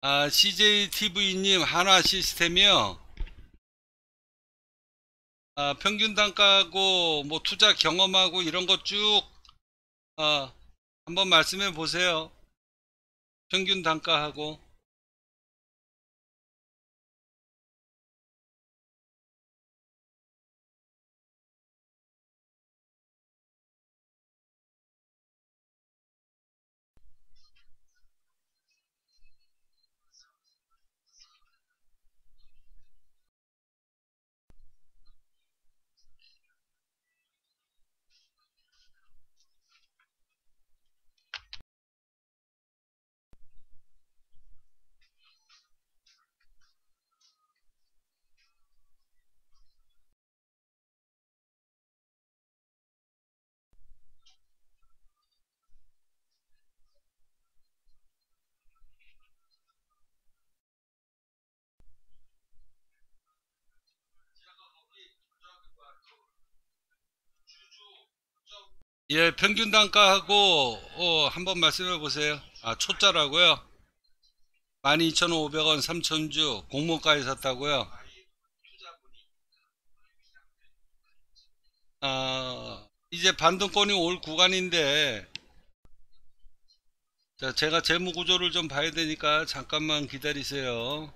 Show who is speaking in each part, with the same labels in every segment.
Speaker 1: 아, CJTV님 한화
Speaker 2: 시스템이요. 아, 평균 단가하고 뭐 투자 경험하고 이런 것쭉 아, 한번 말씀해 보세요.
Speaker 1: 평균 단가하고
Speaker 2: 예, 평균 단가하고 어, 한번 말씀해 보세요. 아, 초짜라고요? 12,500원 3천주 공모가에 샀다고요? 아, 이제 반등권이 올 구간인데 자, 제가 재무 구조를 좀 봐야 되니까 잠깐만 기다리세요.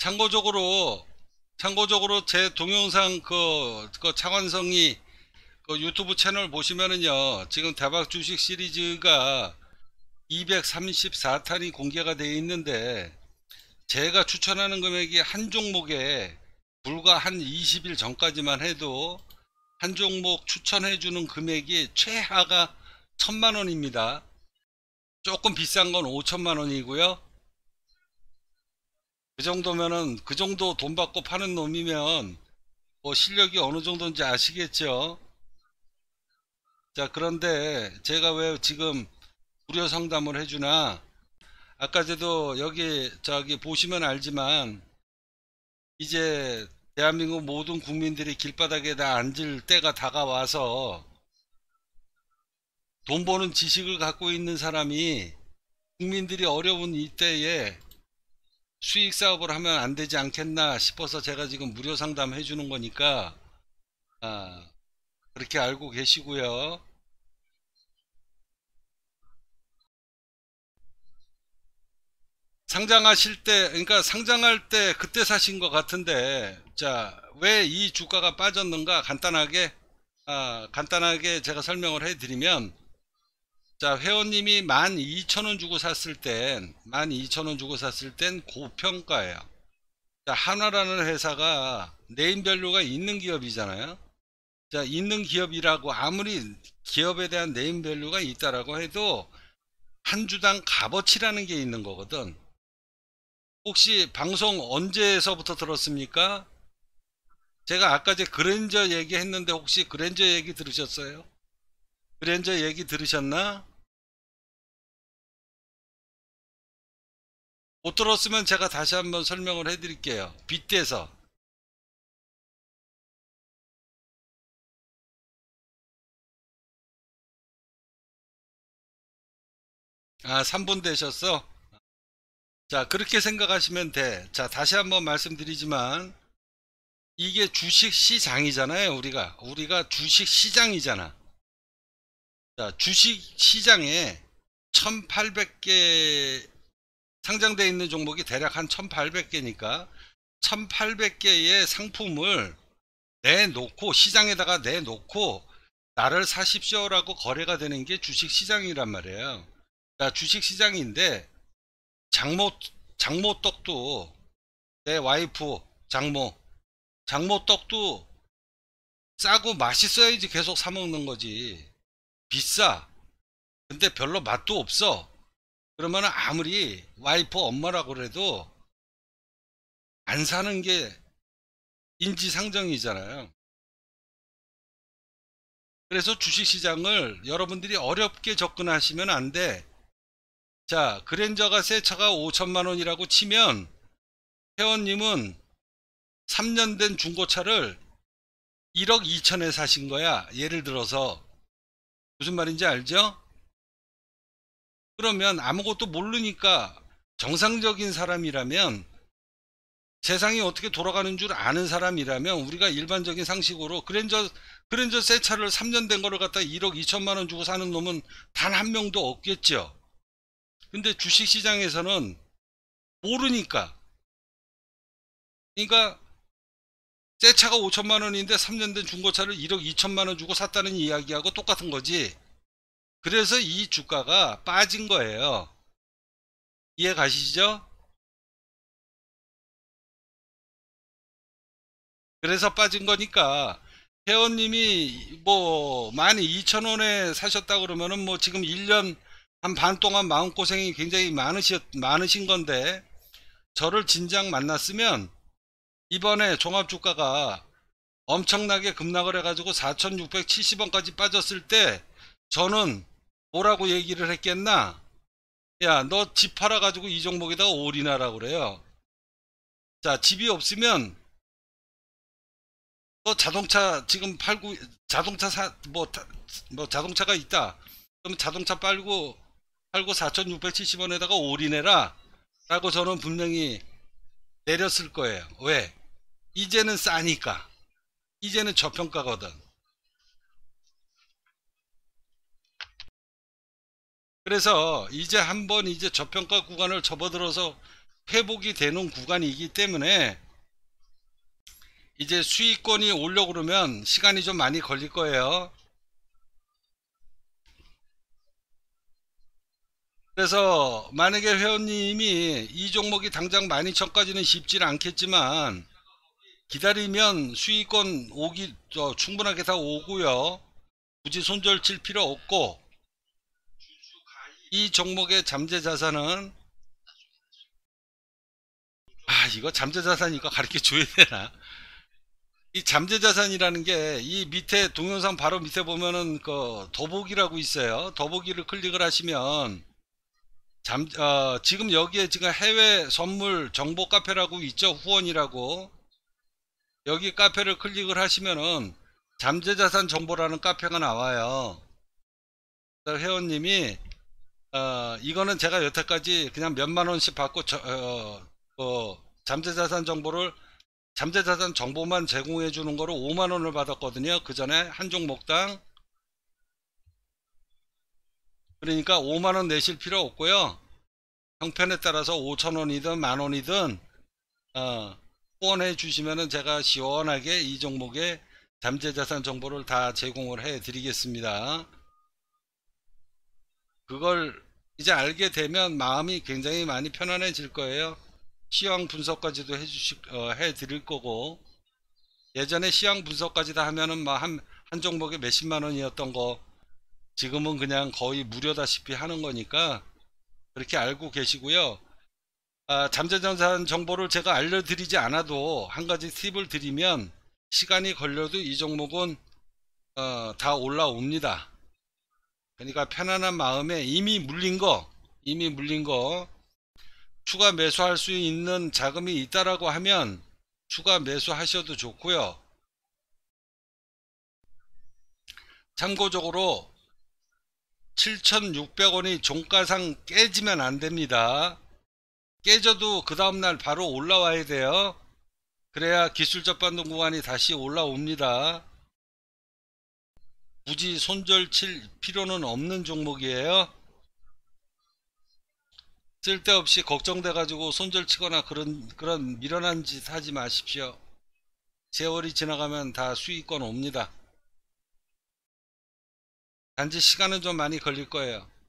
Speaker 2: 참고적으로 참고적으로 제 동영상 그, 그 창원성이 그 유튜브 채널 보시면은요 지금 대박 주식 시리즈가 234탄이 공개가 되어 있는데 제가 추천하는 금액이 한 종목에 불과 한 20일 전까지만 해도 한 종목 추천해 주는 금액이 최하가 천만 원입니다 조금 비싼 건 5천만 원이고요 그 정도면은 그 정도 돈 받고 파는 놈이면 뭐 실력이 어느 정도인지 아시겠죠? 자 그런데 제가 왜 지금 무료 상담을 해주나 아까 제도 여기 저기 보시면 알지만 이제 대한민국 모든 국민들이 길바닥에 다 앉을 때가 다가와서 돈 버는 지식을 갖고 있는 사람이 국민들이 어려운 이때에 수익 사업을 하면 안 되지 않겠나 싶어서 제가 지금 무료 상담 해주는 거니까 아, 그렇게 알고 계시고요. 상장하실 때, 그러니까 상장할 때 그때 사신 것 같은데, 자, 왜 이 주가가 빠졌는가 간단하게, 아, 간단하게 제가 설명을 해드리면, 자 회원님이 12,000원 주고 샀을 땐 12,000원 주고 샀을 땐 고평가예요 자 한화라는 회사가 네임별류가 있는 기업이잖아요 자 있는 기업이라고 아무리 기업에 대한 네임별류가 있다라고 해도 한 주당 값어치라는 게 있는 거거든 혹시 방송 언제서부터 들었습니까 제가 아까 제 그랜저 얘기했는데 혹시 그랜저 얘기 들으셨어요 그랜저 얘기 들으셨나
Speaker 1: 못 들었으면 제가 다시 한번 설명을 해 드릴게요. 빗대서. 아, 3분 되셨어?
Speaker 2: 자, 그렇게 생각하시면 돼. 자, 다시 한번 말씀드리지만, 이게 주식 시장이잖아요, 우리가. 우리가 주식 시장이잖아. 자, 주식 시장에 1800개 상장되어 있는 종목이 대략 한 1800개니까 1800개의 상품을 내놓고 시장에다가 내놓고 나를 사십시오라고 거래가 되는 게 주식시장이란 말이에요. 그러니까 주식시장인데 장모 장모떡도 내 와이프 장모 장모떡도 싸고 맛있어야지 계속 사 먹는 거지 비싸 근데 별로 맛도 없어 그러면 아무리 와이프 엄마라고 그래도 안 사는 게
Speaker 1: 인지상정이잖아요. 그래서
Speaker 2: 주식시장을 여러분들이 어렵게 접근하시면 안 돼. 자, 그랜저가 새 차가 5천만 원이라고 치면 회원님은 3년 된 중고차를 1억 2천에 사신 거야. 예를 들어서. 무슨 말인지 알죠? 그러면 아무것도 모르니까 정상적인 사람이라면 세상이 어떻게 돌아가는 줄 아는 사람이라면 우리가 일반적인 상식으로 그랜저 그랜저 새 차를 3년 된 거를 갖다 1억 2천만 원 주고 사는 놈은 단 한 명도 없겠죠. 근데 주식 시장에서는 모르니까 그러니까 새 차가 5천만 원인데 3년 된 중고차를 1억 2천만 원 주고 샀다는 이야기하고 똑같은 거지. 그래서 이 주가가 빠진 거예요.
Speaker 1: 이해 가시죠?
Speaker 2: 그래서 빠진 거니까 회원님이 뭐 많이 2천원에 사셨다 그러면은 뭐 지금 1년 한 반 동안 마음고생이 굉장히 많으셨, 많으신 건데 저를 진작 만났으면 이번에 종합주가가 엄청나게 급락을 해가지고 4,670원까지 빠졌을 때 저는 뭐라고 얘기를 했겠나? 야, 너 집 팔아가지고 이 종목에다가 올인하라 그래요. 자, 집이 없으면 너 자동차 지금 팔고 자동차 사뭐 뭐 자동차가 있다. 그럼 자동차 팔고 팔고 4,670원에다가 올인해라. 라고 저는 분명히 내렸을 거예요. 왜? 이제는 싸니까. 이제는 저평가거든. 그래서 이제 한번 이제 저평가 구간을 접어들어서 회복이 되는 구간이기 때문에 이제 수익권이 올려 그러면 시간이 좀 많이 걸릴 거예요. 그래서 만약에 회원님이 이 종목이 당장 12,000까지는 쉽지 않겠지만 기다리면 수익권 오기 충분하게 다 오고요. 굳이 손절 칠 필요 없고 이 종목의 잠재 자산은 아 이거 잠재 자산이니까 가르쳐 줘야 되나 이 잠재 자산이라는 게 이 밑에 동영상 바로 밑에 보면은 그 더보기라고 있어요 더보기를 클릭을 하시면 잠, 어, 지금 여기에 지금 해외 선물 정보 카페라고 있죠 후원이라고 여기 카페를 클릭을 하시면은 잠재자산 정보라는 카페가 나와요 그 회원님이 어, 이거는 제가 여태까지 그냥 몇만 원씩 받고 저, 어, 어, 잠재자산 정보를 잠재자산 정보만 제공해 주는 거로 5만 원을 받았거든요. 그 전에 한 종목당 그러니까 5만 원 내실 필요 없고요. 형편에 따라서 5천 원이든 만 원이든 어, 후원해 주시면은 제가 시원하게 이 종목에 잠재자산 정보를 다 제공을 해 드리겠습니다. 그걸 이제 알게 되면 마음이 굉장히 많이 편안해질 거예요. 시황 분석까지도 해주시, 어, 해드릴 거고 예전에 시황 분석까지 다 하면은 막한 뭐 한 종목에 몇십만 원이었던 거 지금은 그냥 거의 무료다시피 하는 거니까 그렇게 알고 계시고요. 아, 잠재전산 정보를 제가 알려드리지 않아도 한 가지 팁을 드리면 시간이 걸려도 이 종목은 어, 다 올라옵니다. 그러니까 편안한 마음에 이미 물린 거 이미 물린 거 추가 매수할 수 있는 자금이 있다라고 하면 추가 매수하셔도 좋고요 참고적으로 7600원이 종가상 깨지면 안됩니다 깨져도 그 다음날 바로 올라와야 돼요 그래야 기술적 반동 구간이 다시 올라옵니다 굳이 손절 칠 필요는 없는 종목이에요. 쓸데없이 걱정돼 가지고 손절 치거나 그런 그런 미련한 짓 하지 마십시오. 세월이 지나가면 다 수익권 옵니다. 단지 시간은 좀 많이 걸릴 거예요.